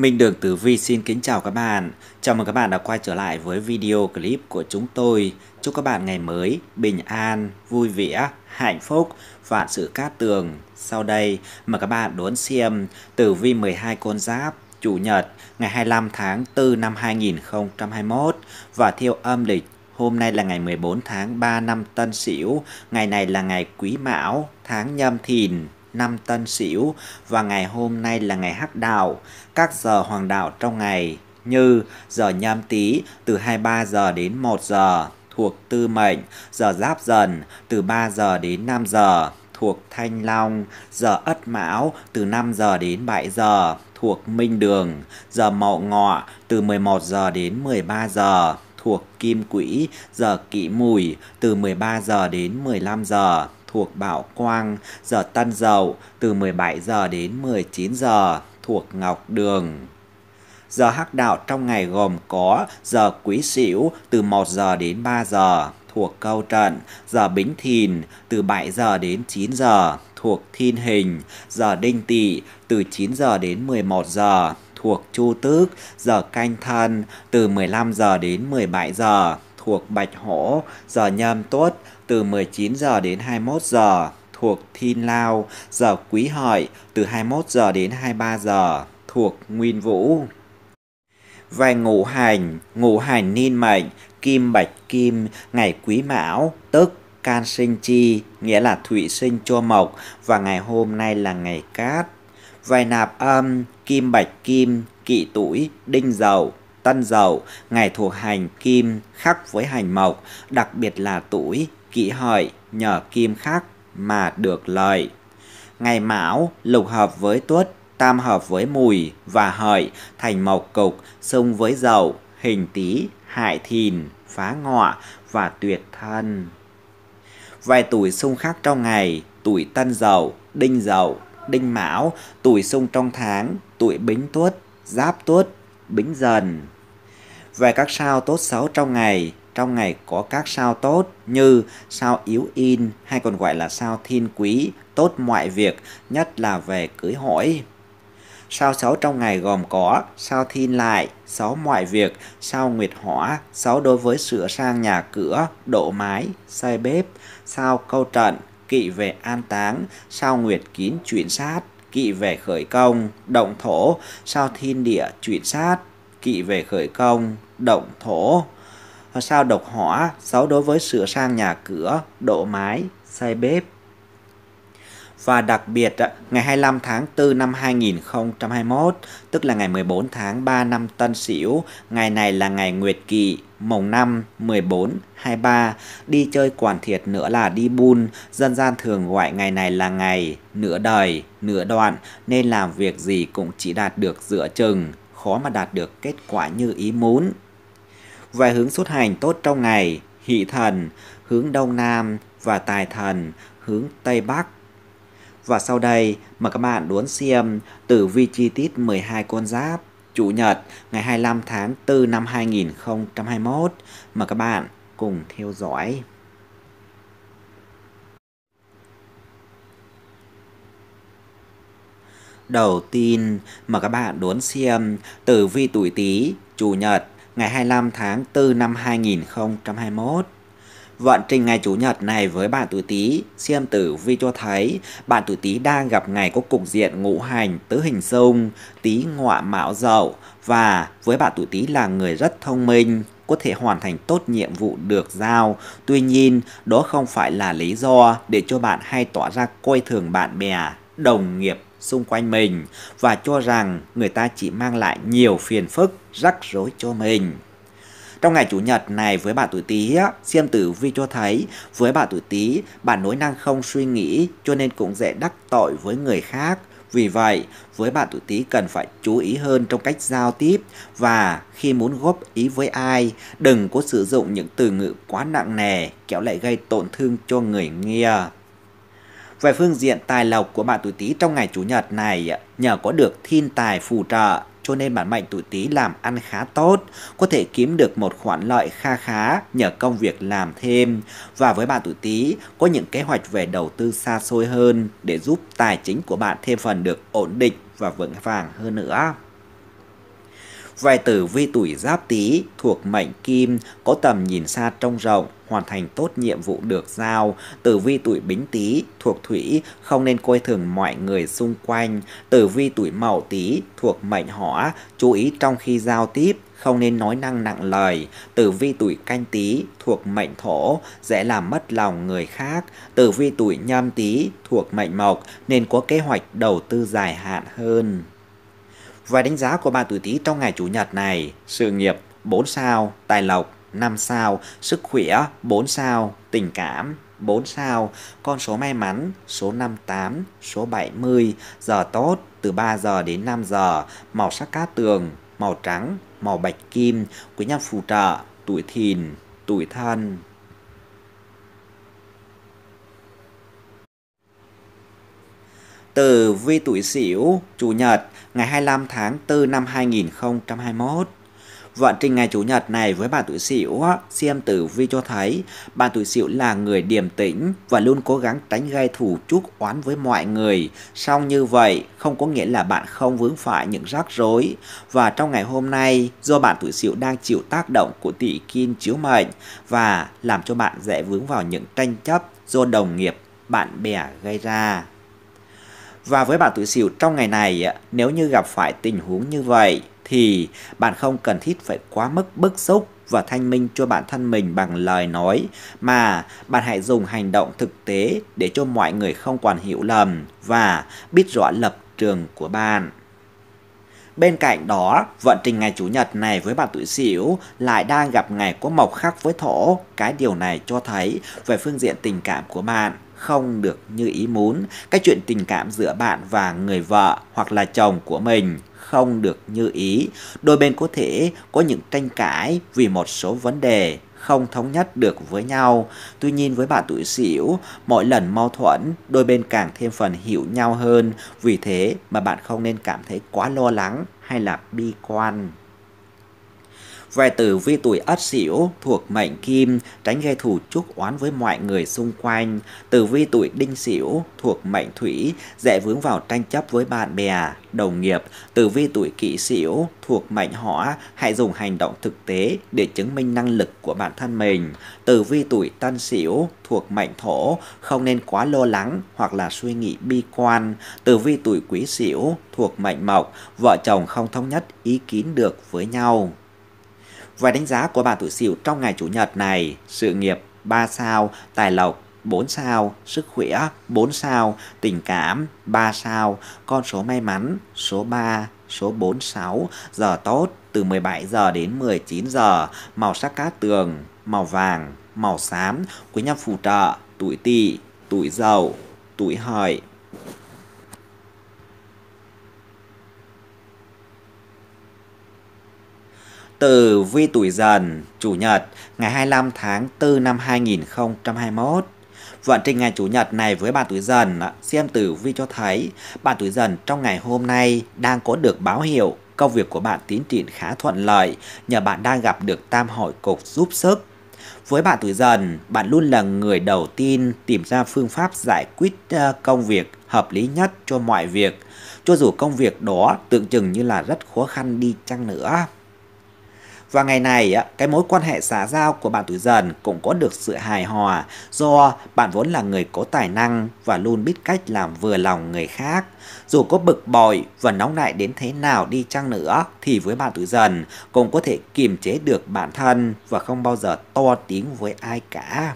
Minh Đường Tử Vi xin kính chào các bạn. Chào mừng các bạn đã quay trở lại với video clip của chúng tôi. Chúc các bạn ngày mới bình an, vui vẻ, hạnh phúc, vạn sự cát tường. Sau đây mời các bạn đón xem Tử Vi 12 con giáp Chủ nhật ngày 25 tháng 4 năm 2021 và theo âm lịch Hôm nay là ngày 14 tháng 3 năm Tân Sửu, ngày này là ngày Quý Mão, tháng Nhâm Thìn năm Tân Sửu và ngày hôm nay là ngày Hắc Đạo, các giờ hoàng đạo trong ngày như giờ nhâm tý từ 23 giờ đến 1 giờ thuộc tư mệnh, giờ giáp dần từ 3 giờ đến 5 giờ thuộc thanh long, giờ ất mão từ 5 giờ đến 7 giờ thuộc minh đường, giờ mậu ngọ từ 11 giờ đến 13 giờ thuộc kim quỹ, giờ kỷ mùi từ 13 giờ đến 15 giờ thuộc Bảo Quang, giờ tân dậu từ 17 giờ đến 19 giờ thuộc Ngọc Đường. Giờ hắc đạo trong ngày gồm có giờ quý sửu từ 1 giờ đến 3 giờ thuộc câu trận, giờ bính thìn từ 7 giờ đến 9 giờ thuộc thiên hình, giờ đinh tỵ từ 9 giờ đến 11 giờ thuộc chu tước, giờ canh thân từ 15 giờ đến 17 giờ thuộc bạch hổ, giờ nhâm tuất từ 19 giờ đến 21 giờ thuộc Thiên Lao, giờ Quý Hợi từ 21 giờ đến 23 giờ thuộc Nguyên Vũ. Về ngũ hành, ngũ hành niên mệnh, kim bạch kim, ngày Quý Mão, tức can sinh chi, nghĩa là thủy sinh cho mộc và ngày hôm nay là ngày cát. Về nạp âm, kim bạch kim, kỵ tuổi, đinh dậu, tân dậu, ngày thuộc hành kim khắc với hành mộc, đặc biệt là tuổi kỵ hợi, nhờ kim khắc mà được lợi. Ngày mão, lục hợp với tuất, tam hợp với mùi và hợi thành mộc cục, xung với dậu, hình tý, hại thìn, phá ngọ và tuyệt thân. Vài tuổi xung khắc trong ngày, tuổi tân dậu, đinh dậu, đinh mão, tuổi xung trong tháng, tuổi bính tuất, giáp tuất, bính dần. Về các sao tốt xấu trong ngày, trong ngày có các sao tốt như sao yếu in hay còn gọi là sao thiên quý, tốt mọi việc, nhất là về cưới hỏi. Sao xấu trong ngày gồm có sao thiên lại, xấu mọi việc, sao nguyệt hỏa, xấu đối với sửa sang nhà cửa, độ mái, xây bếp, sao câu trận, kỵ về an táng, sao nguyệt kín chuyển sát, kỵ về khởi công, động thổ, sao thiên địa chuyển sát, kỵ về khởi công, động thổ. Hoặc sao độc hỏa, xấu đối với sửa sang nhà cửa, độ mái, xây bếp. Và đặc biệt, ngày 25 tháng 4 năm 2021, tức là ngày 14 tháng 3 năm Tân Sửu, ngày này là ngày Nguyệt Kỵ, mồng 5, 14, 23, đi chơi quản thiệt nữa là đi bun, dân gian thường gọi ngày này là ngày nửa đời, nửa đoạn, nên làm việc gì cũng chỉ đạt được dựa chừng, khó mà đạt được kết quả như ý muốn và hướng xuất hành tốt trong ngày, hỷ thần, hướng đông nam và tài thần, hướng tây bắc. Và sau đây, mời các bạn đuốn xem tử vi chi tiết 12 con giáp, Chủ nhật ngày 25 tháng 4 năm 2021. Mời các bạn cùng theo dõi. Đầu tiên, mà các bạn đuốn xem tử vi tuổi Tý, Chủ nhật ngày 25 tháng 4 năm 2021. Vận trình ngày Chủ nhật này với bạn tuổi Tý, xem tử vi cho thấy bạn tuổi Tý đang gặp ngày có cục diện ngũ hành tứ hình xung, Tý ngọa mão dậu và với bạn tuổi Tý là người rất thông minh, có thể hoàn thành tốt nhiệm vụ được giao. Tuy nhiên, đó không phải là lý do để cho bạn hay tỏ ra coi thường bạn bè, đồng nghiệp xung quanh mình và cho rằng người ta chỉ mang lại nhiều phiền phức, rắc rối cho mình. Trong ngày Chủ nhật này với bạn tuổi Tý, xem tử vi cho thấy với bạn tuổi Tý, bạn nối năng không suy nghĩ cho nên cũng dễ đắc tội với người khác. Vì vậy, với bạn tuổi Tý cần phải chú ý hơn trong cách giao tiếp và khi muốn góp ý với ai, đừng có sử dụng những từ ngữ quá nặng nề, kéo lại gây tổn thương cho người nghe. Về phương diện tài lộc của bạn tuổi Tý trong ngày Chủ nhật này, nhờ có được thiên tài phù trợ, cho nên bản mệnh tuổi Tý làm ăn khá tốt, có thể kiếm được một khoản lợi kha khá nhờ công việc làm thêm. Và với bạn tuổi Tý có những kế hoạch về đầu tư xa xôi hơn để giúp tài chính của bạn thêm phần được ổn định và vững vàng hơn nữa. Vài tử vi tuổi giáp tý thuộc mệnh kim, có tầm nhìn xa trông rộng, hoàn thành tốt nhiệm vụ được giao. Tử vi tuổi bính tý thuộc thủy, không nên coi thường mọi người xung quanh. Tử vi tuổi mậu tý thuộc mệnh hỏa, chú ý trong khi giao tiếp, không nên nói năng nặng lời. Tử vi tuổi canh tý thuộc mệnh thổ, dễ làm mất lòng người khác. Tử vi tuổi nhâm tý thuộc mệnh mộc, nên có kế hoạch đầu tư dài hạn hơn. Và đánh giá của bạn tuổi Tý trong ngày Chủ nhật này, sự nghiệp 4 sao, tài lộc 5 sao, sức khỏe 4 sao, tình cảm 4 sao, con số may mắn số 58, số 70, giờ tốt từ 3 giờ đến 5 giờ, màu sắc cát tường, màu trắng, màu bạch kim, quý nhân phù trợ, tuổi thìn, tuổi thân. từ Vi Tuổi Sửu, Chủ nhật, ngày 25 tháng 4 năm 2021. Vận trình ngày Chủ nhật này với bạn tuổi Sửu, xem tử vi cho thấy bạn tuổi Sửu là người điềm tĩnh và luôn cố gắng tránh gây thù chuốc oán với mọi người. Song như vậy không có nghĩa là bạn không vướng phải những rắc rối. Và trong ngày hôm nay, do bạn tuổi Sửu đang chịu tác động của tỷ kim chiếu mệnh và làm cho bạn dễ vướng vào những tranh chấp do đồng nghiệp, bạn bè gây ra. Và với bạn tuổi Sửu trong ngày này, nếu như gặp phải tình huống như vậy thì bạn không cần thiết phải quá mức bức xúc và thanh minh cho bản thân mình bằng lời nói mà bạn hãy dùng hành động thực tế để cho mọi người không còn hiểu lầm và biết rõ lập trường của bạn. Bên cạnh đó, vận trình ngày Chủ nhật này với bạn tuổi Sửu lại đang gặp ngày có mộc khắc với thổ. Cái điều này cho thấy về phương diện tình cảm của bạn không được như ý muốn, cái chuyện tình cảm giữa bạn và người vợ hoặc là chồng của mình không được như ý, đôi bên có thể có những tranh cãi vì một số vấn đề không thống nhất được với nhau. Tuy nhiên với bạn tuổi Sửu, mỗi lần mâu thuẫn, đôi bên càng thêm phần hiểu nhau hơn, vì thế mà bạn không nên cảm thấy quá lo lắng hay là bi quan. Về tử vi tuổi ất sửu thuộc mệnh kim, tránh gây thù chuốc oán với mọi người xung quanh. Tử vi tuổi đinh sửu thuộc mệnh thủy, dễ vướng vào tranh chấp với bạn bè, đồng nghiệp. Tử vi tuổi kỷ sửu thuộc mệnh hỏa, hãy dùng hành động thực tế để chứng minh năng lực của bản thân mình. Tử vi tuổi tân sửu thuộc mệnh thổ, không nên quá lo lắng hoặc là suy nghĩ bi quan. Tử vi tuổi quý sửu thuộc mệnh mộc, vợ chồng không thống nhất ý kiến được với nhau. Và đánh giá của bà tuổi sửu trong ngày Chủ nhật này, sự nghiệp 3 sao, tài lộc 4 sao, sức khỏe 4 sao, tình cảm 3 sao, con số may mắn số 3, số 46, giờ tốt từ 17 giờ đến 19 giờ, màu sắc cát tường, màu vàng, màu xám, quý nhân phù trợ, tuổi tỵ, tuổi dậu, tuổi hợi từ vi tuổi dần, Chủ nhật, ngày 25 tháng 4 năm 2021. Vận trình ngày Chủ nhật này với bạn tuổi dần, xem tử vi cho thấy bạn tuổi dần trong ngày hôm nay đang có được báo hiệu công việc của bạn tiến triển khá thuận lợi nhờ bạn đang gặp được tam hội cục giúp sức. Với bạn tuổi dần, bạn luôn là người đầu tiên tìm ra phương pháp giải quyết ờ, công việc hợp lý nhất cho mọi việc, cho dù công việc đó tưởng chừng như là rất khó khăn đi chăng nữa. Và ngày này, cái mối quan hệ xã giao của bạn tuổi dần cũng có được sự hài hòa do bạn vốn là người có tài năng và luôn biết cách làm vừa lòng người khác. Dù có bực bội và nóng nại đến thế nào đi chăng nữa thì với bạn tuổi dần cũng có thể kiềm chế được bản thân và không bao giờ to tiếng với ai cả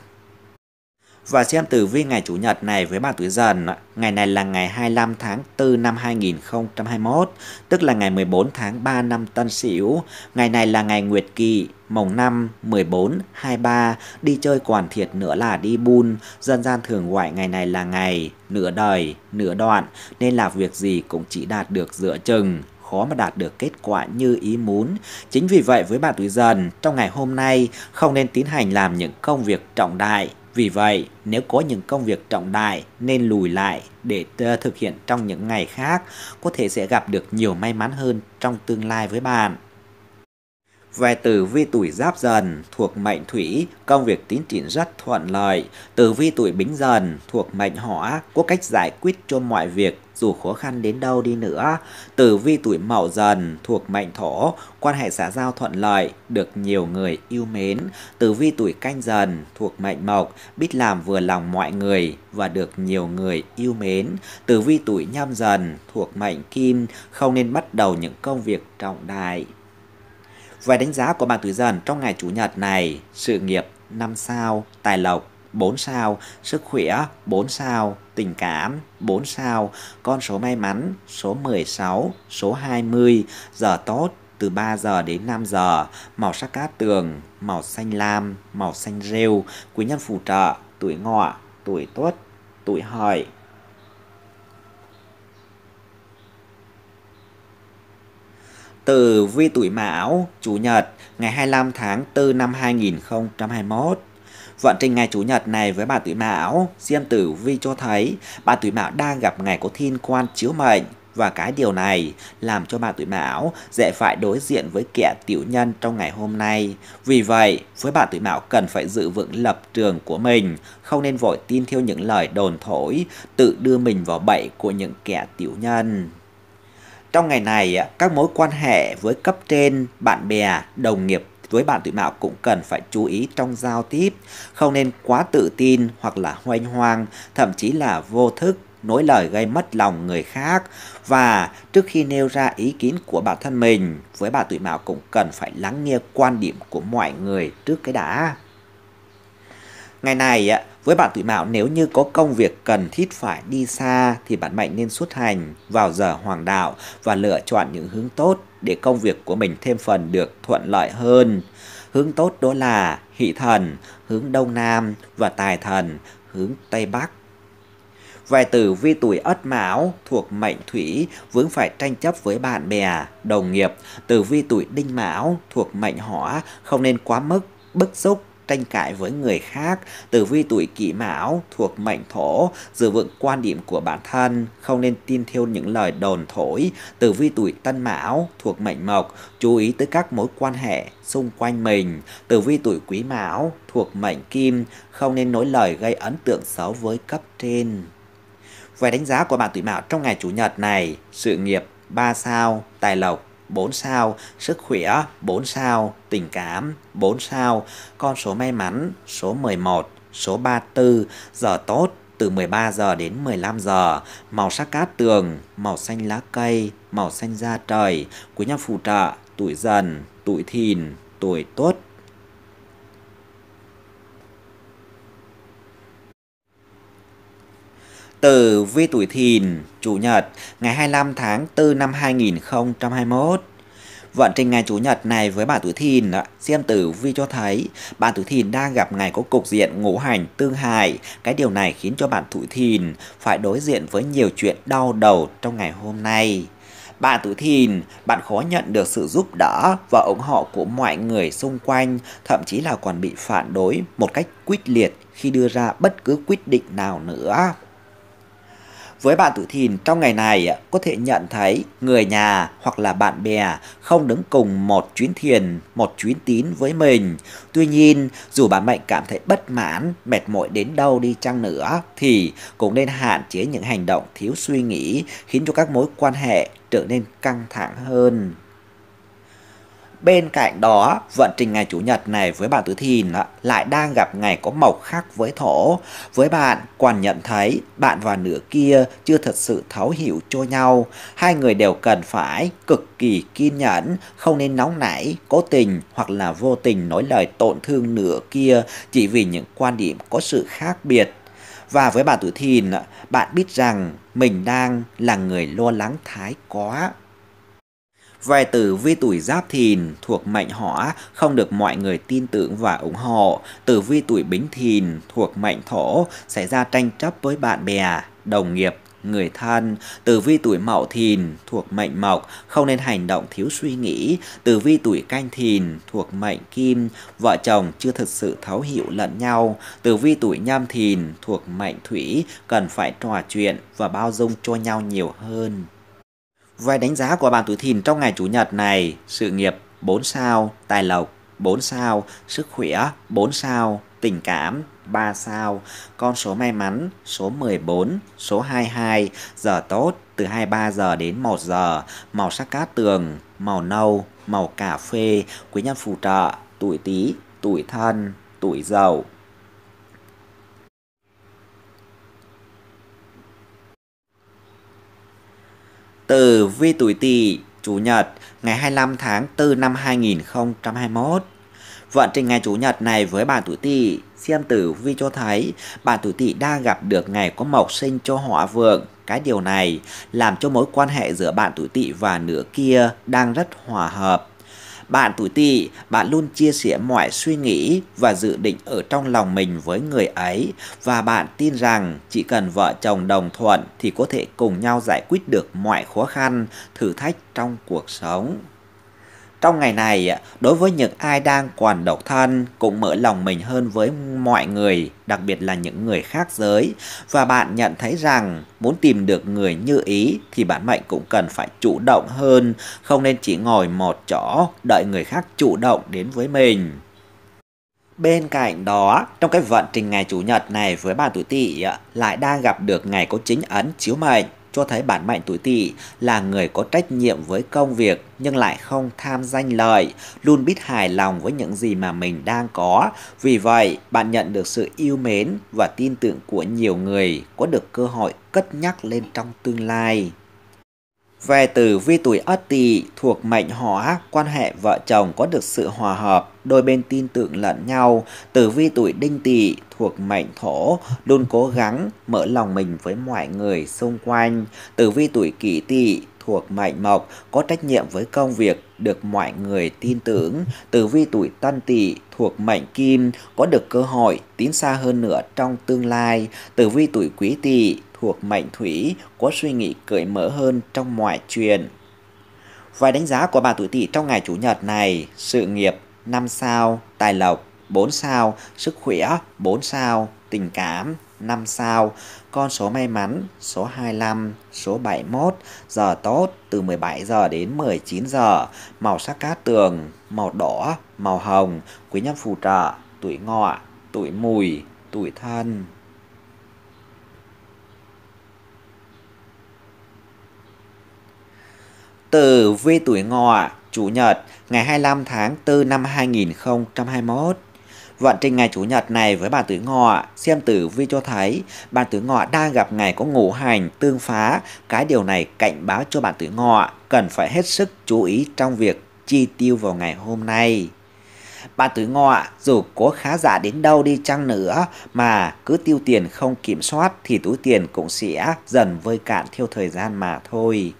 và xem tử vi ngày Chủ nhật này với bạn tuổi dần. Ngày này là ngày 25 tháng 4 năm 2021, tức là ngày 14 tháng 3 năm Tân Sửu. Ngày này là ngày Nguyệt Kỵ, mồng 5, 14, 23, đi chơi quản thiệt nữa là đi bun. Dân gian thường gọi ngày này là ngày nửa đời, nửa đoạn, nên là việc gì cũng chỉ đạt được dựa chừng khó mà đạt được kết quả như ý muốn. Chính vì vậy với bạn tuổi dần, trong ngày hôm nay không nên tiến hành làm những công việc trọng đại vì vậy, nếu có những công việc trọng đại nên lùi lại để ờ, thực hiện trong những ngày khác, có thể sẽ gặp được nhiều may mắn hơn trong tương lai với bạn. Về tử vi tuổi giáp dần thuộc mệnh thủy, công việc tiến triển rất thuận lợi. Tử vi tuổi bính dần thuộc mệnh hỏa, có cách giải quyết cho mọi việc dù khó khăn đến đâu đi nữa. Tử vi tuổi mậu dần thuộc mệnh thổ, quan hệ xã giao thuận lợi, được nhiều người yêu mến. Tử vi tuổi canh dần thuộc mệnh mộc, biết làm vừa lòng mọi người và được nhiều người yêu mến. Tử vi tuổi nhâm dần thuộc mệnh kim, không nên bắt đầu những công việc trọng đại về đánh giá của bạn tuổi dần trong ngày Chủ nhật này, sự nghiệp 5 sao, tài lộc 4 sao, sức khỏe 4 sao, tình cảm 4 sao, con số may mắn số 16, số 20, giờ tốt từ 3 giờ đến 5 giờ, màu sắc cát tường, màu xanh lam, màu xanh rêu, quý nhân phù trợ, tuổi ngọ, tuổi tuất, tuổi hợi, từ vi tuổi Mão, Chủ nhật, ngày 25 tháng 4 năm 2021. Vận trình ngày Chủ nhật này với bà tuổi Mão, Diêm Tử Vi cho thấy bà tuổi Mão đang gặp ngày có thiên quan chiếu mệnh và cái điều này làm cho bạn tuổi Mão dễ phải đối diện với kẻ tiểu nhân trong ngày hôm nay. Vì vậy, với bạn tuổi Mão cần phải giữ vững lập trường của mình, không nên vội tin theo những lời đồn thổi, tự đưa mình vào bẫy của những kẻ tiểu nhân. Trong ngày này, à, các mối quan hệ với cấp trên, bạn bè, đồng nghiệp với bạn tuổi mão cũng cần phải chú ý trong giao tiếp, không nên quá tự tin hoặc là hoanh hoang, thậm chí là vô thức nói lời gây mất lòng người khác và trước khi nêu ra ý kiến của bản thân mình với bạn tuổi mão cũng cần phải lắng nghe quan điểm của mọi người trước cái đã ngày này à, với bạn tuổi mão nếu như có công việc cần thiết phải đi xa thì bạn mệnh nên xuất hành vào giờ hoàng đạo và lựa chọn những hướng tốt để công việc của mình thêm phần được thuận lợi hơn. Hướng tốt đó là hỷ thần, hướng đông nam và tài thần, hướng tây bắc. Vài tử vi tuổi ất mão thuộc mệnh thủy vướng phải tranh chấp với bạn bè, đồng nghiệp. Tử vi tuổi đinh mão thuộc mệnh hỏa không nên quá mức bức xúc tranh cãi với người khác, tử vi tuổi kỷ mão thuộc mệnh thổ, giữ vững quan điểm của bản thân, không nên tin theo những lời đồn thổi, tử vi tuổi tân mão thuộc mệnh mộc, chú ý tới các mối quan hệ xung quanh mình, tử vi tuổi quý mão thuộc mệnh kim, không nên nói lời gây ấn tượng xấu với cấp trên. Về đánh giá của bạn tuổi mão trong ngày chủ nhật này, sự nghiệp 3 sao, tài lộc 4 sao, sức khỏe 4 sao, tình cảm 4 sao, con số may mắn số 11, số 34, giờ tốt từ 13 giờ đến 15 giờ, màu sắc cát tường, màu xanh lá cây, màu xanh da trời, quý nhân phù trợ, tuổi dần, tuổi thìn, tuổi tuất, Tử vi tuổi thìn, Chủ nhật, ngày 25 tháng 4 năm 2021. Vận trình ngày Chủ nhật này với bạn tuổi thìn, xem tử vi cho thấy bạn tuổi thìn đang gặp ngày có cục diện ngũ hành tương hại. Cái điều này khiến cho bạn tuổi thìn phải đối diện với nhiều chuyện đau đầu trong ngày hôm nay. Bạn tuổi thìn, bạn khó nhận được sự giúp đỡ và ủng hộ của mọi người xung quanh, thậm chí là còn bị phản đối một cách quyết liệt khi đưa ra bất cứ quyết định nào nữa. Với bạn tuổi thìn trong ngày này à, có thể nhận thấy người nhà hoặc là bạn bè không đứng cùng một chuyến thiền, một chuyến tín với mình. Tuy nhiên, dù bạn mệnh cảm thấy bất mãn, mệt mỏi đến đâu đi chăng nữa thì cũng nên hạn chế những hành động thiếu suy nghĩ khiến cho các mối quan hệ trở nên căng thẳng hơn. Bên cạnh đó, vận trình ngày Chủ nhật này với bạn Tứ Thìn lại đang gặp ngày có màu khác với Thổ. Với bạn, còn nhận thấy bạn và nửa kia chưa thật sự thấu hiểu cho nhau. Hai người đều cần phải cực kỳ kiên nhẫn, không nên nóng nảy, cố tình hoặc là vô tình nói lời tổn thương nửa kia chỉ vì những quan điểm có sự khác biệt. Và với bạn Tử Thìn, bạn biết rằng mình đang là người lo lắng thái quá. Vài tử vi tuổi giáp thìn thuộc mệnh hỏa không được mọi người tin tưởng và ủng hộ. Tử vi tuổi bính thìn thuộc mệnh thổ xảy ra tranh chấp với bạn bè, đồng nghiệp, người thân. Tử vi tuổi mậu thìn thuộc mệnh mộc không nên hành động thiếu suy nghĩ. Tử vi tuổi canh thìn thuộc mệnh kim vợ chồng chưa thực sự thấu hiểu lẫn nhau. Tử vi tuổi nhâm thìn thuộc mệnh thủy cần phải trò chuyện và bao dung cho nhau nhiều hơn. Về đánh giá của bạn tuổi thìn trong ngày Chủ nhật này, sự nghiệp 4 sao, tài lộc 4 sao, sức khỏe 4 sao, tình cảm 3 sao, con số may mắn số 14, số 22, giờ tốt từ 23 giờ đến 1 giờ, màu sắc cát tường, màu nâu, màu cà phê, quý nhân phù trợ, tuổi Tý, tuổi Thân, tuổi Dậu. từ vi tuổi Tỵ, Chủ nhật, ngày 25 tháng 4 năm 2021. Vận trình ngày Chủ nhật này với bà tuổi Tỵ, xem tử vi cho thấy bà tuổi Tỵ đang gặp được ngày có mộc sinh cho họa vượng. Cái điều này làm cho mối quan hệ giữa bạn tuổi Tỵ và nửa kia đang rất hòa hợp bạn tuổi tỵ, bạn luôn chia sẻ mọi suy nghĩ và dự định ở trong lòng mình với người ấy và bạn tin rằng chỉ cần vợ chồng đồng thuận thì có thể cùng nhau giải quyết được mọi khó khăn, thử thách trong cuộc sống. Trong ngày này, đối với những ai đang còn độc thân cũng mở lòng mình hơn với mọi người, đặc biệt là những người khác giới. Và bạn nhận thấy rằng muốn tìm được người như ý thì bản mệnh cũng cần phải chủ động hơn, không nên chỉ ngồi một chỗ đợi người khác chủ động đến với mình. Bên cạnh đó, trong cái vận trình ngày Chủ nhật này với bạn tuổi Tỵ lại đang gặp được ngày có chính ấn chiếu mệnh cho thấy bản mệnh tuổi tỵ là người có trách nhiệm với công việc nhưng lại không tham danh lợi, luôn biết hài lòng với những gì mà mình đang có. Vì vậy, bạn nhận được sự yêu mến và tin tưởng của nhiều người, có được cơ hội cất nhắc lên trong tương lai. Về từ vi tuổi Ất Tỵ thuộc mệnh hỏa, quan hệ vợ chồng có được sự hòa hợp, đôi bên tin tưởng lẫn nhau. Tử vi tuổi Đinh Tỵ thuộc mệnh Thổ luôn cố gắng mở lòng mình với mọi người xung quanh. Tử vi tuổi Kỷ Tỵ thuộc mệnh Mộc có trách nhiệm với công việc được mọi người tin tưởng. Tử vi tuổi Tân Tỵ thuộc mệnh Kim có được cơ hội tiến xa hơn nữa trong tương lai. Tử vi tuổi Quý Tỵ thuộc mệnh Thủy có suy nghĩ cởi mở hơn trong mọi chuyện. Vài đánh giá của bà tuổi Tỵ trong ngày chủ nhật này: sự nghiệp 5 sao, tài lộc 4 sao, sức khỏe 4 sao, tình cảm 5 sao, con số may mắn số 25, số 71, giờ tốt từ 17 giờ đến 19 giờ, màu sắc cát tường, màu đỏ, màu hồng, quý nhân phù trợ, tuổi ngọ, tuổi mùi, tuổi thân. từ vi tuổi ngọ, chủ nhật, ngày 25 tháng 4 năm 2021. Vận trình ngày Chủ nhật này với bàn tử ngọ, xem tử vi cho thấy bàn tử ngọ đang gặp ngày có ngũ hành tương phá, cái điều này cảnh báo cho bạn tử ngọ cần phải hết sức chú ý trong việc chi tiêu vào ngày hôm nay. Bạn tử ngọ dù có khá giả đến đâu đi chăng nữa mà cứ tiêu tiền không kiểm soát thì túi tiền cũng sẽ dần vơi cạn theo thời gian mà thôi.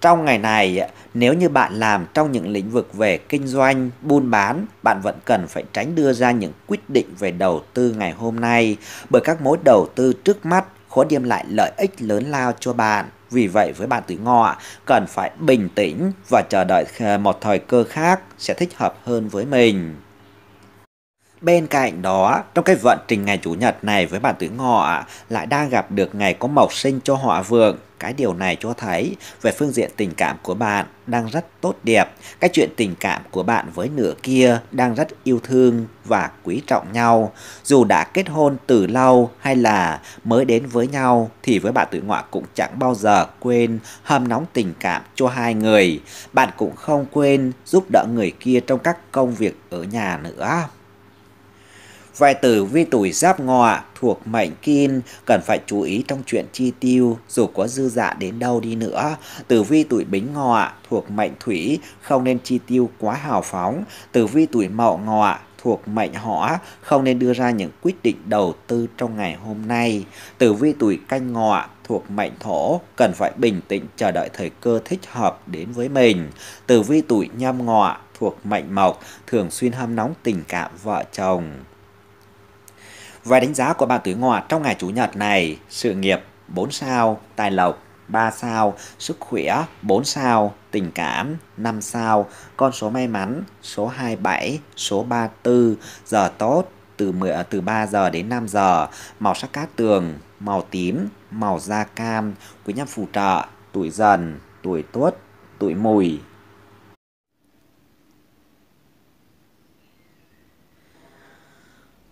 Trong ngày này, nếu như bạn làm trong những lĩnh vực về kinh doanh, buôn bán, bạn vẫn cần phải tránh đưa ra những quyết định về đầu tư ngày hôm nay bởi các mối đầu tư trước mắt khó đem lại lợi ích lớn lao cho bạn. Vì vậy với bạn tuổi ngọ cần phải bình tĩnh và chờ đợi một thời cơ khác sẽ thích hợp hơn với mình. Bên cạnh đó, trong cái vận trình ngày Chủ nhật này với bạn tuổi ngọ lại đang gặp được ngày có mộc sinh cho họa vượng cái điều này cho thấy về phương diện tình cảm của bạn đang rất tốt đẹp, cái chuyện tình cảm của bạn với nửa kia đang rất yêu thương và quý trọng nhau. Dù đã kết hôn từ lâu hay là mới đến với nhau thì với bạn tuổi ngọ cũng chẳng bao giờ quên hâm nóng tình cảm cho hai người. Bạn cũng không quên giúp đỡ người kia trong các công việc ở nhà nữa. Vài tử vi tuổi giáp ngọ thuộc mệnh kim cần phải chú ý trong chuyện chi tiêu dù có dư dạ đến đâu đi nữa. Tử vi tuổi bính ngọ thuộc mệnh thủy không nên chi tiêu quá hào phóng. Tử vi tuổi mậu ngọ thuộc mệnh hỏa không nên đưa ra những quyết định đầu tư trong ngày hôm nay. Tử vi tuổi canh ngọ thuộc mệnh thổ cần phải bình tĩnh chờ đợi thời cơ thích hợp đến với mình. Tử vi tuổi nhâm ngọ thuộc mệnh mộc thường xuyên ham nóng tình cảm vợ chồng. Vài đánh giá của bà tuổi ngọ trong ngày Chủ nhật này, sự nghiệp 4 sao, tài lộc 3 sao, sức khỏe 4 sao, tình cảm 5 sao, con số may mắn số 27, số 34, giờ tốt từ 10 à, từ 3 giờ đến 5 giờ, màu sắc cát tường, màu tím, màu da cam, quý nhân phù trợ, tuổi dần, tuổi tuất, tuổi mùi,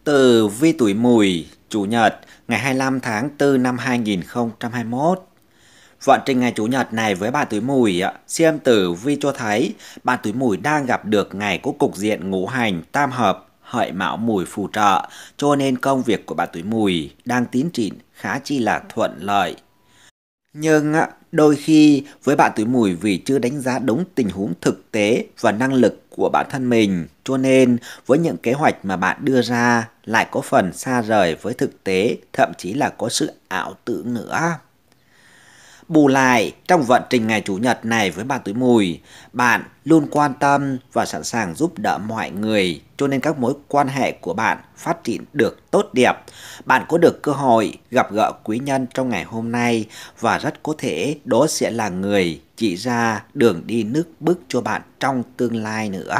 từ Vi Tuổi Mùi, Chủ nhật, ngày 25 tháng 4 năm 2021. Vận trình ngày Chủ nhật này với bạn Tuổi Mùi, xem tử Vi cho thấy bạn Tuổi Mùi đang gặp được ngày có cục diện ngũ hành tam hợp hợi mão mùi phù trợ, cho nên công việc của bạn Tuổi Mùi đang tiến triển khá chi là thuận lợi. Nhưng đôi khi với bạn tuổi mùi vì chưa đánh giá đúng tình huống thực tế và năng lực của bản thân mình, cho nên với những kế hoạch mà bạn đưa ra lại có phần xa rời với thực tế, thậm chí là có sự ảo tưởng nữa. Bù lại, trong vận trình ngày Chủ nhật này với bà Túi Mùi, bạn luôn quan tâm và sẵn sàng giúp đỡ mọi người, cho nên các mối quan hệ của bạn phát triển được tốt đẹp. Bạn có được cơ hội gặp gỡ quý nhân trong ngày hôm nay và rất có thể đó sẽ là người chỉ ra đường đi nước bước cho bạn trong tương lai nữa.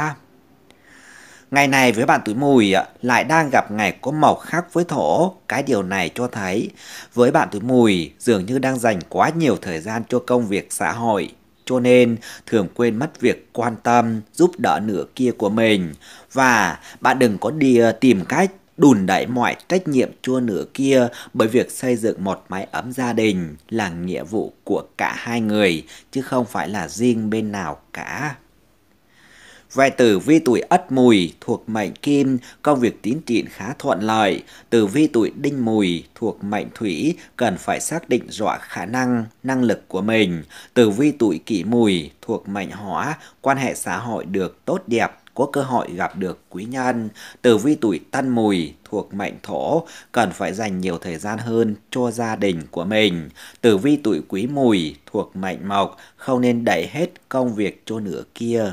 Ngày này với bạn tuổi mùi lại đang gặp ngày có màu khác với thổ, cái điều này cho thấy với bạn tuổi mùi dường như đang dành quá nhiều thời gian cho công việc xã hội, cho nên thường quên mất việc quan tâm, giúp đỡ nửa kia của mình và bạn đừng có đi ờ, tìm cách đùn đẩy mọi trách nhiệm chua nửa kia bởi việc xây dựng một mái ấm gia đình là nghĩa vụ của cả hai người chứ không phải là riêng bên nào cả. Về tử vi tuổi Ất Mùi thuộc mệnh Kim, công việc tiến triển khá thuận lợi. Tử vi tuổi Đinh Mùi thuộc mệnh Thủy cần phải xác định rõ khả năng, năng lực của mình. Tử vi tuổi Kỷ Mùi thuộc mệnh Hỏa, quan hệ xã hội được tốt đẹp, có cơ hội gặp được quý nhân. Tử vi tuổi Tân Mùi thuộc mệnh Thổ cần phải dành nhiều thời gian hơn cho gia đình của mình. Tử vi tuổi Quý Mùi thuộc mệnh Mộc không nên đẩy hết công việc cho nửa kia.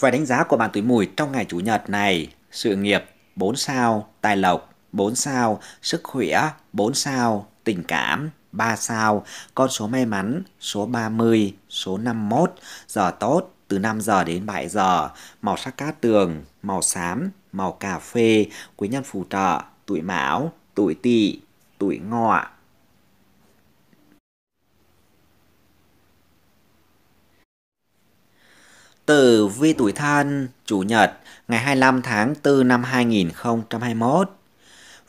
Về đánh giá của bạn tuổi mùi trong ngày Chủ nhật này, sự nghiệp 4 sao, tài lộc 4 sao, sức khỏe 4 sao, tình cảm 3 sao, con số may mắn số 30, số 51, giờ tốt từ 5 giờ đến 7 giờ, màu sắc cát tường, màu xám, màu cà phê, quý nhân phù trợ, tuổi mão, tuổi tỵ, tuổi ngọ. Tử vi tuổi thân, Chủ nhật, ngày 25 tháng 4 năm 2021.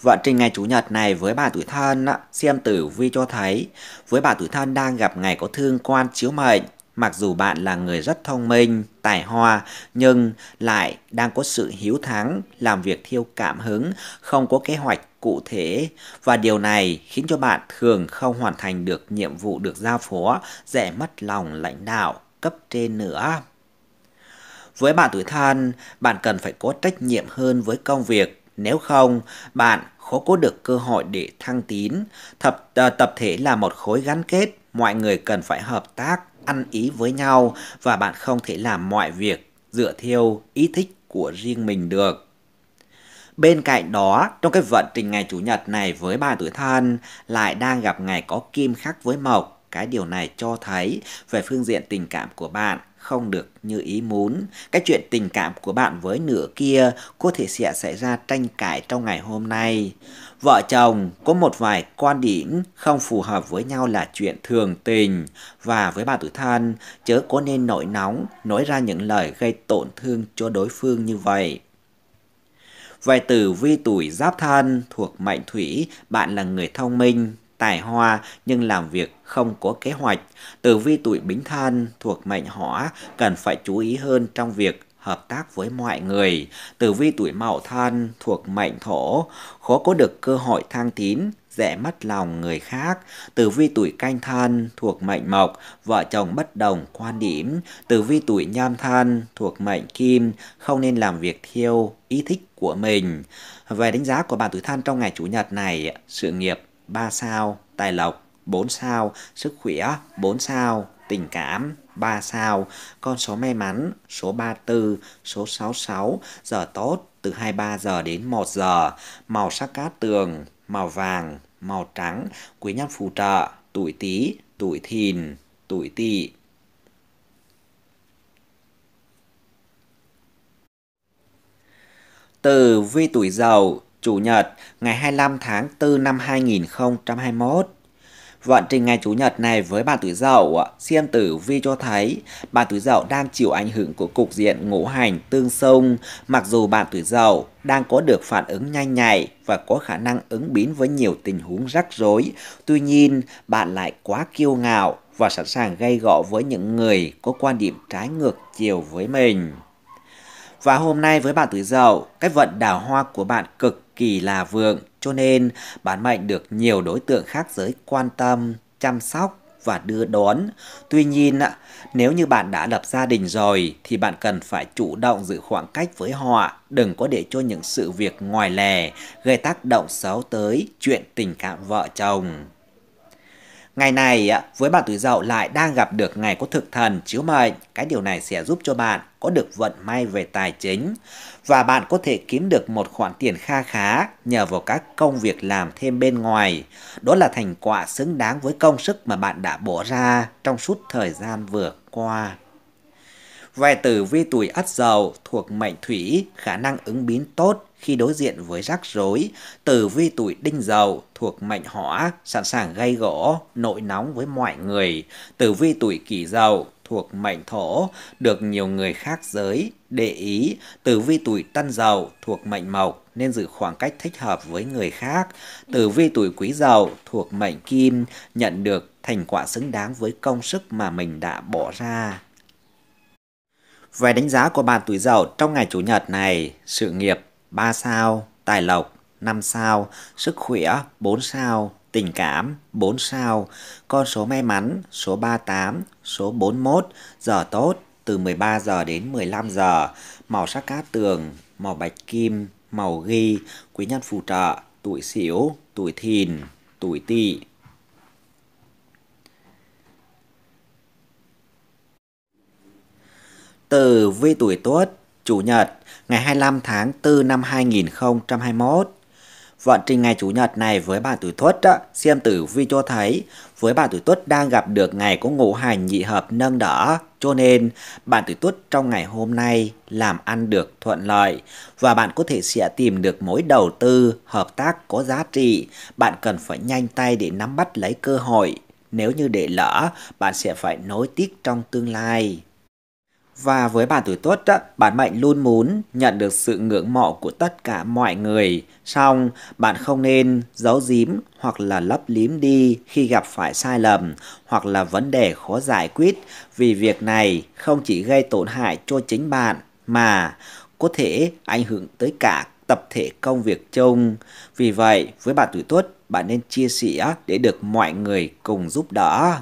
Vận trình ngày Chủ nhật này với bà tuổi thân, xem tử vi cho thấy, với bà tuổi thân đang gặp ngày có thương quan chiếu mệnh, mặc dù bạn là người rất thông minh, tài hoa, nhưng lại đang có sự hiếu thắng, làm việc thiêu cảm hứng, không có kế hoạch cụ thể và điều này khiến cho bạn thường không hoàn thành được nhiệm vụ được giao phó, dễ mất lòng lãnh đạo cấp trên nữa. Với bạn tuổi Thân, bạn cần phải có trách nhiệm hơn với công việc, nếu không, bạn khó có được cơ hội để thăng tín. Tập, ờ, tập thể là một khối gắn kết, mọi người cần phải hợp tác, ăn ý với nhau và bạn không thể làm mọi việc dựa theo ý thích của riêng mình được. Bên cạnh đó, trong cái vận trình ngày Chủ nhật này với bạn tuổi thân lại đang gặp ngày có kim khắc với mộc. Cái điều này cho thấy về phương diện tình cảm của bạn không được như ý muốn. Cái chuyện tình cảm của bạn với nửa kia có thể sẽ xảy ra tranh cãi trong ngày hôm nay. Vợ chồng có một vài quan điểm không phù hợp với nhau là chuyện thường tình và với bà tuổi thân chớ có nên nổi nóng nói ra những lời gây tổn thương cho đối phương như vậy. Vài từ vi tuổi giáp thân thuộc mệnh thủy, bạn là người thông minh, tài hoa nhưng làm việc không có kế hoạch. Tử vi tuổi Bính Thân thuộc mệnh Hỏa cần phải chú ý hơn trong việc hợp tác với mọi người. Tử vi tuổi Mậu Thân thuộc mệnh Thổ, khó có được cơ hội thăng tín, dễ mất lòng người khác. Tử vi tuổi Canh Thân thuộc mệnh Mộc, vợ chồng bất đồng quan điểm. Tử vi tuổi Nhâm Thân thuộc mệnh Kim, không nên làm việc theo ý thích của mình. Về đánh giá của bạn tuổi Thân trong ngày chủ nhật này, sự nghiệp 3 sao, tài lộc 4 sao, sức khỏe 4 sao, tình cảm 3 sao, con số may mắn số 34, số 66, giờ tốt từ 23 giờ đến 1 giờ, màu sắc cát tường, màu vàng, màu trắng, quý nhân phù trợ, tuổi Tý, tuổi Thìn, tuổi Tỵ. Từ vi tuổi Dậu, chủ nhật, ngày 25 tháng 4 năm 2021. Vận trình ngày Chủ nhật này với bạn Tuổi Dậu, Siêm Tử Vi cho thấy bạn Tuổi Dậu đang chịu ảnh hưởng của cục diện ngũ hành tương xung. Mặc dù bạn Tuổi Dậu đang có được phản ứng nhanh nhạy và có khả năng ứng biến với nhiều tình huống rắc rối, tuy nhiên bạn lại quá kiêu ngạo và sẵn sàng gây gọ với những người có quan điểm trái ngược chiều với mình. Và hôm nay với bạn tuổi dậu, cái vận đào hoa của bạn cực kỳ là vượng cho nên bán mạnh được nhiều đối tượng khác giới quan tâm, chăm sóc và đưa đón. Tuy nhiên, nếu như bạn đã lập gia đình rồi thì bạn cần phải chủ động giữ khoảng cách với họ, đừng có để cho những sự việc ngoài lề gây tác động xấu tới chuyện tình cảm vợ chồng. Ngày này, với bạn tuổi dậu lại đang gặp được ngày có thực thần chiếu mệnh, cái điều này sẽ giúp cho bạn có được vận may về tài chính và bạn có thể kiếm được một khoản tiền kha khá nhờ vào các công việc làm thêm bên ngoài. Đó là thành quả xứng đáng với công sức mà bạn đã bỏ ra trong suốt thời gian vừa qua. Vài tử vi tuổi ất dậu thuộc mệnh thủy, khả năng ứng biến tốt khi đối diện với rắc rối. Tử vi tuổi đinh dậu thuộc mệnh hỏa, sẵn sàng gây gỗ, nội nóng với mọi người. Tử vi tuổi kỷ dậu thuộc mệnh thổ, được nhiều người khác giới, để ý, tử vi tuổi tân dậu thuộc mệnh mộc nên giữ khoảng cách thích hợp với người khác. Tử vi tuổi quý dậu thuộc mệnh kim nhận được thành quả xứng đáng với công sức mà mình đã bỏ ra. Về đánh giá của bạn tuổi dậu trong ngày chủ nhật này, sự nghiệp 3 sao, tài lộc 5 sao, sức khỏe 4 sao, tình cảm 4 sao, con số may mắn số 38, số 41, giờ tốt từ 13 giờ đến 15 giờ, màu sắc cát tường, màu bạch kim, màu ghi, quý nhân phù trợ, tuổi xỉu, tuổi thìn, tuổi tỵ. Từ vi tuổi tuất, chủ nhật, ngày 25 tháng 4 năm 2021. Vận trình ngày Chủ nhật này với bạn tuổi tuất đó, xem tử vi cho thấy với bạn tuổi tuất đang gặp được ngày có ngũ hành nhị hợp nâng đỡ cho nên, bạn tuổi tuất trong ngày hôm nay làm ăn được thuận lợi và bạn có thể sẽ tìm được mối đầu tư, hợp tác có giá trị. Bạn cần phải nhanh tay để nắm bắt lấy cơ hội. Nếu như để lỡ, bạn sẽ phải nối tiếc trong tương lai. Và với bản tuổi tuất, bạn mệnh luôn muốn nhận được sự ngưỡng mộ của tất cả mọi người. Xong, bạn không nên giấu giếm hoặc là lấp liếm đi khi gặp phải sai lầm hoặc là vấn đề khó giải quyết vì việc này không chỉ gây tổn hại cho chính bạn mà có thể ảnh hưởng tới cả tập thể công việc chung. Vì vậy, với bạn tuổi tuất, bạn nên chia sẻ để được mọi người cùng giúp đỡ.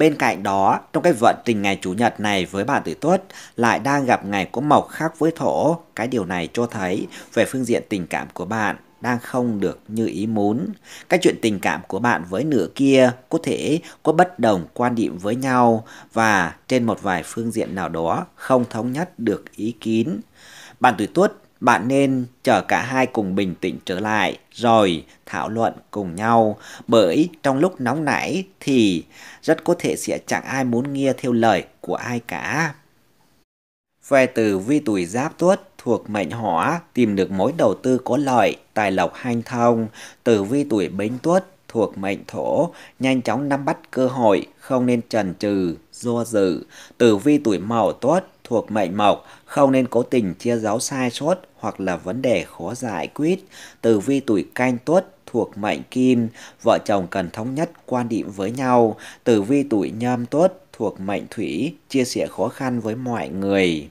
Bên cạnh đó, trong cái vận trình ngày Chủ nhật này với bạn tử tuất lại đang gặp ngày có mộc khác với thổ. Cái điều này cho thấy về phương diện tình cảm của bạn đang không được như ý muốn. Các chuyện tình cảm của bạn với nửa kia có thể có bất đồng quan điểm với nhau và trên một vài phương diện nào đó không thống nhất được ý kiến. Bạn tuổi tuất bạn nên chờ cả hai cùng bình tĩnh trở lại rồi thảo luận cùng nhau bởi trong lúc nóng nảy thì rất có thể sẽ chẳng ai muốn nghe theo lời của ai cả. Về từ vi tuổi giáp tuất thuộc mệnh hỏa tìm được mối đầu tư có lợi, tài lộc hanh thông, từ vi tuổi bính tuất thuộc mệnh thổ, nhanh chóng nắm bắt cơ hội, không nên chần chừ, do dự, từ vi tuổi mậu tuất thuộc mệnh mộc, không nên cố tình chia giáo sai sót hoặc là vấn đề khó giải quyết. Tử vi tuổi canh tuất thuộc mệnh kim, vợ chồng cần thống nhất quan điểm với nhau. Tử vi tuổi nhâm tuất thuộc mệnh thủy, chia sẻ khó khăn với mọi người.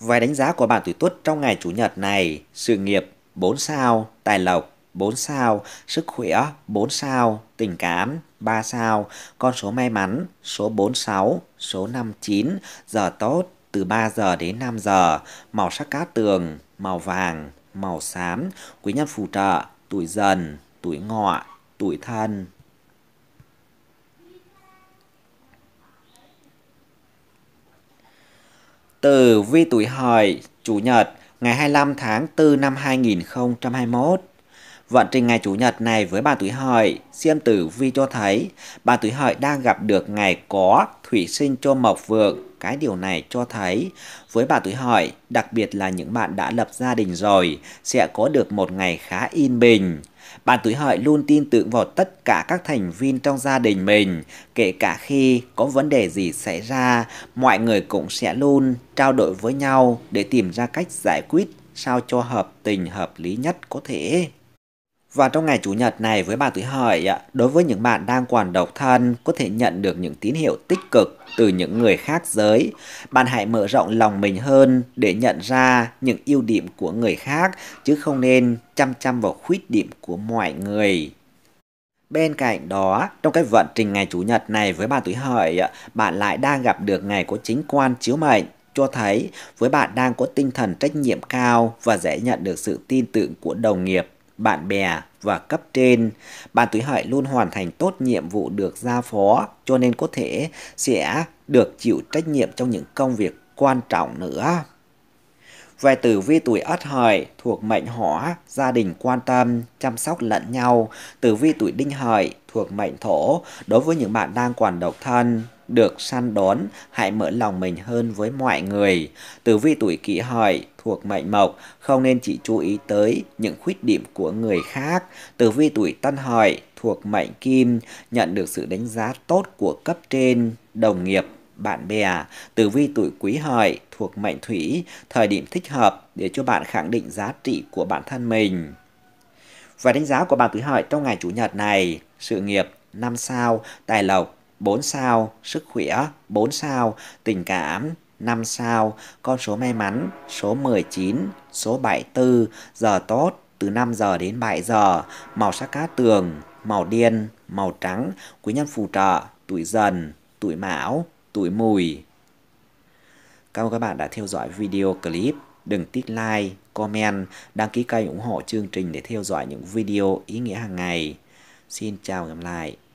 Vài đánh giá của bạn tuổi tuất trong ngày chủ nhật này, sự nghiệp 4 sao, tài lộc 4 sao, sức khỏe 4 sao, tình cảm 3 sao, con số may mắn, số 46, số 59, giờ tốt, từ 3 giờ đến 5 giờ, màu sắc cát tường, màu vàng, màu xám, quý nhân phù trợ, tuổi dần, tuổi ngọ, tuổi thân. từ vi tuổi hợi, chủ nhật, ngày 25 tháng 4 năm 2021. Vận trình ngày Chủ nhật này với bà tuổi hợi, Diêm Tử Vi cho thấy bà tuổi hợi đang gặp được ngày có thủy sinh cho mộc vượng. Cái điều này cho thấy với bà tuổi hợi, đặc biệt là những bạn đã lập gia đình rồi, sẽ có được một ngày khá yên bình. Bà tuổi hợi luôn tin tưởng vào tất cả các thành viên trong gia đình mình, kể cả khi có vấn đề gì xảy ra, mọi người cũng sẽ luôn trao đổi với nhau để tìm ra cách giải quyết sao cho hợp tình hợp lý nhất có thể. Và trong ngày Chủ nhật này với bà tuổi Hợi, đối với những bạn đang còn độc thân có thể nhận được những tín hiệu tích cực từ những người khác giới. Bạn hãy mở rộng lòng mình hơn để nhận ra những ưu điểm của người khác chứ không nên chăm chăm vào khuyết điểm của mọi người. Bên cạnh đó, trong cái vận trình ngày Chủ nhật này với bà tuổi Hợi, bạn lại đang gặp được ngày của chính quan chiếu mệnh cho thấy với bạn đang có tinh thần trách nhiệm cao và dễ nhận được sự tin tưởng của đồng nghiệp bạn bè và cấp trên. Ban tuổi hợi luôn hoàn thành tốt nhiệm vụ được giao phó cho nên có thể sẽ được chịu trách nhiệm trong những công việc quan trọng nữa. Về tử vi tuổi ất hợi thuộc mệnh hỏa, gia đình quan tâm, chăm sóc lẫn nhau. Tử vi tuổi đinh hợi thuộc mệnh thổ đối với những bạn đang còn độc thân được săn đón, hãy mở lòng mình hơn với mọi người. Tử vi tuổi kỷ hợi thuộc mệnh mộc, không nên chỉ chú ý tới những khuyết điểm của người khác. Tử vi tuổi tân hợi thuộc mệnh kim, nhận được sự đánh giá tốt của cấp trên, đồng nghiệp, bạn bè. Tử vi tuổi quý hợi thuộc mệnh thủy, thời điểm thích hợp để cho bạn khẳng định giá trị của bản thân mình. Và đánh giá của bạn tuổi hợi trong ngày chủ nhật này, sự nghiệp năm sao, tài lộc 4 sao sức khỏe, 4 sao tình cảm, 5 sao, con số may mắn, số 19, số 74, giờ tốt, từ 5 giờ đến 7 giờ, màu sắc cá tường, màu đen, màu trắng, quý nhân phù trợ, tuổi dần, tuổi mão, tuổi mùi. Cảm ơn các bạn đã theo dõi video clip. Đừng tích like, comment, đăng ký kênh ủng hộ chương trình để theo dõi những video ý nghĩa hàng ngày. Xin chào và hẹn gặp lại.